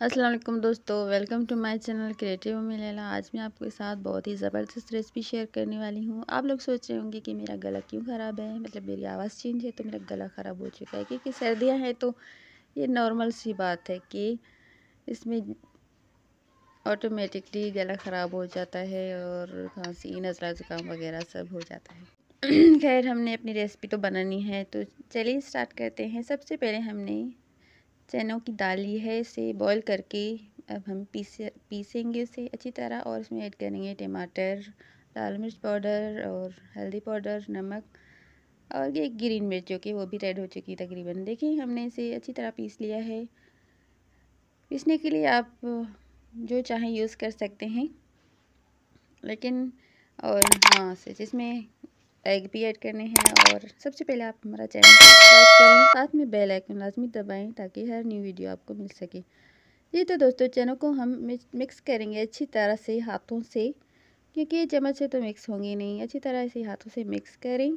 असलम दोस्तों welcome to my channel creative मिलेला आज मैं आपके साथ बहुत ही ज़बरदस्त रेसिपी शेयर करने वाली हूँ आप लोग सोच रहे होंगे कि मेरा गला क्यों ख़राब है मतलब मेरी आवाज़ चेंज है तो मेरा गला ख़राब हो चुका है क्योंकि सर्दियाँ हैं तो ये नॉर्मल सी बात है कि इसमें ऑटोमेटिकली गला ख़राब हो जाता है और खांसी नज़ला ज़ुकाम वगैरह सब हो जाता है खैर हमने अपनी रेसिपी तो बनानी है तो चलिए स्टार्ट करते हैं सबसे पहले हमने चनों की दाल ली है इसे बॉईल करके अब हम पीस पीसेंगे इसे अच्छी तरह और इसमें ऐड करेंगे टमाटर लाल मिर्च पाउडर और हल्दी पाउडर नमक और ये ग्रीन मिर्च जो कि वो भी रेड हो चुकी है तकरीबन देखिए हमने इसे अच्छी तरह पीस लिया है पीसने के लिए आप जो चाहें यूज़ कर सकते हैं लेकिन और हाँ से जिसमें एग भी ऐड करने हैं और सबसे पहले आप हमारा चैनल सब्सक्राइब करें साथ में बेल आइकन लाजमी दबाएं ताकि हर न्यू वीडियो आपको मिल सके ये तो दोस्तों चनों को हम मिक्स करेंगे अच्छी तरह से हाथों से क्योंकि ये चम्मच से तो मिक्स होंगे नहीं अच्छी तरह से हाथों से मिक्स करें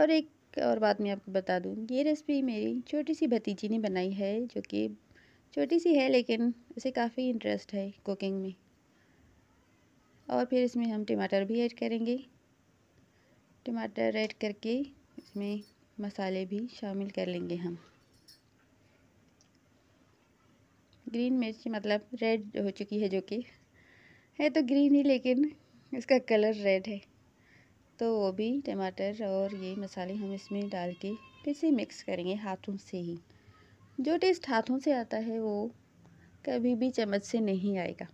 और एक और बात मैं आपको बता दूँ ये रेसिपी मेरी छोटी सी भतीजी ने बनाई है जो कि छोटी सी है लेकिन उसे काफ़ी इंटरेस्ट है कुकिंग में और फिर इसमें हम टमाटर भी ऐड करेंगे टमाटर ऐड करके इसमें मसाले भी शामिल कर लेंगे हम ग्रीन मिर्च मतलब रेड हो चुकी है जो कि है तो ग्रीन ही लेकिन इसका कलर रेड है तो वो भी टमाटर और ये मसाले हम इसमें डाल के फिर से मिक्स करेंगे हाथों से ही जो टेस्ट हाथों से आता है वो कभी भी चम्मच से नहीं आएगा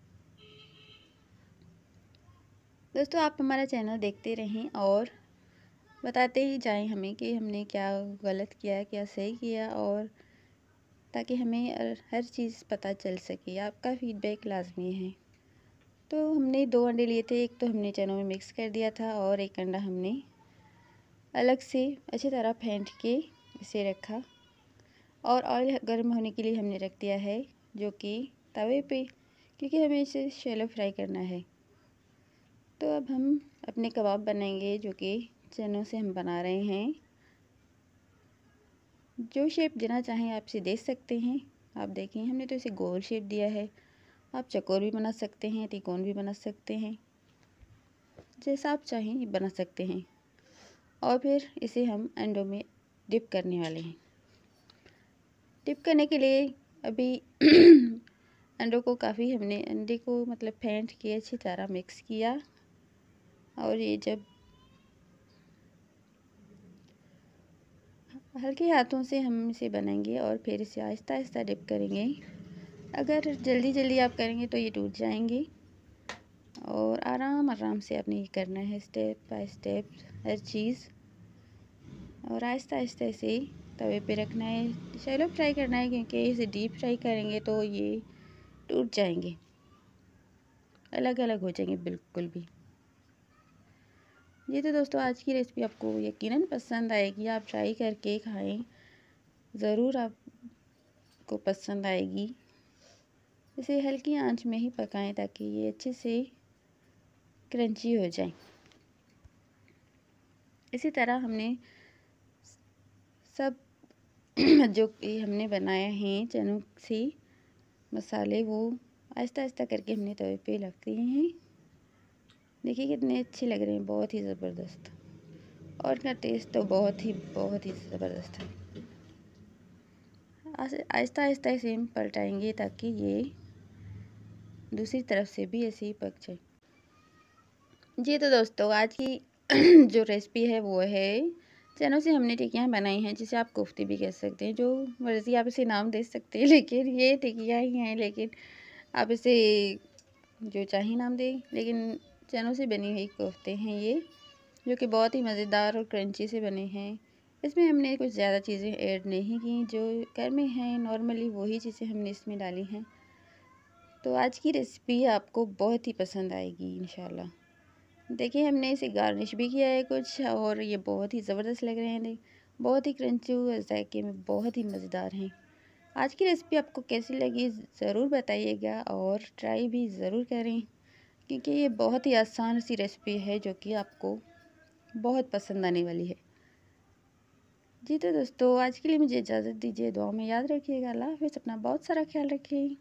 दोस्तों आप हमारा चैनल देखते रहें और बताते ही जाएं हमें कि हमने क्या गलत किया क्या सही किया और ताकि हमें हर चीज़ पता चल सके आपका फीडबैक लाजमी है तो हमने दो अंडे लिए थे एक तो हमने चनों में मिक्स कर दिया था और एक अंडा हमने अलग से अच्छी तरह फेंट के इसे रखा और ऑयल गर्म होने के लिए हमने रख दिया है जो कि तवे पे क्योंकि हमें इसे शेलो फ्राई करना है तो अब हम अपने कबाब बनाएंगे जो कि चनों से हम बना रहे हैं जो शेप देना चाहें आप इसे दे सकते हैं आप देखें हमने तो इसे गोल शेप दिया है आप चकोर भी बना सकते हैं तिकोन भी बना सकते हैं जैसा आप चाहें ये बना सकते हैं और फिर इसे हम अंडों में डिप करने वाले हैं डिप करने के लिए अभी अंडों को काफ़ी हमने अंडे को मतलब फेंट के अच्छी तरह मिक्स किया और ये जब हल्के हाथों से हम इसे बनाएंगे और फिर इसे आहिस्ता आहिस्ता डिप करेंगे अगर जल्दी जल्दी आप करेंगे तो ये टूट जाएंगे और आराम आराम से आपने ये करना है स्टेप बाय स्टेप हर चीज़ और आहिस्ता आहिस्ता इसे तवे पे रखना है शैलो फ्राई करना है क्योंकि इसे डीप फ्राई करेंगे तो ये टूट जाएंगे अलग अलग हो जाएंगे बिल्कुल भी ये तो दोस्तों आज की रेसिपी आपको यकीनन पसंद आएगी आप ट्राई करके खाएं ज़रूर आपको पसंद आएगी इसे हल्की आंच में ही पकाएं ताकि ये अच्छे से क्रंची हो जाए इसी तरह हमने सब जो हमने बनाए हैं चनों से मसाले वो आहिस्ता आहिस्ता करके हमने तवे पे रख दिए हैं देखिए कितने अच्छे लग रहे हैं बहुत ही ज़बरदस्त और इनका टेस्ट तो बहुत ही बहुत ही ज़बरदस्त है आहिस्ता आहिस्ता इसे हम पलटाएँगे ताकि ये दूसरी तरफ से भी ऐसे ही पक जाए जी तो दोस्तों आज की जो रेसिपी है वो है चनों से हमने टिकियाँ बनाई हैं जिसे आप कोफ्ते भी कह सकते हैं जो मर्ज़ी आप इसे नाम दे सकते हैं लेकिन ये टिकियाँ ही हैं लेकिन आप इसे जो चाहे नाम दें लेकिन चनों से बनी हुई कोफ्ते हैं ये जो कि बहुत ही मज़ेदार और क्रंची से बने हैं इसमें हमने कुछ ज़्यादा चीज़ें ऐड नहीं की जो घर में हैं नॉर्मली वही चीज़ें हमने इसमें डाली हैं तो आज की रेसिपी आपको बहुत ही पसंद आएगी इन देखिए हमने इसे गार्निश भी किया है कुछ और ये बहुत ही ज़बरदस्त लग रहे हैं बहुत ही क्रंची और जायके में बहुत ही मज़ेदार हैं आज की रेसिपी आपको कैसी लगी ज़रूर बताइएगा और ट्राई भी ज़रूर करें क्योंकि ये बहुत ही आसान सी रेसिपी है जो कि आपको बहुत पसंद आने वाली है जी तो दोस्तों आज के लिए मुझे इजाज़त दीजिए दुआ में याद रखिएगा अल्लाह हाफिज़ अपना बहुत सारा ख्याल रखिए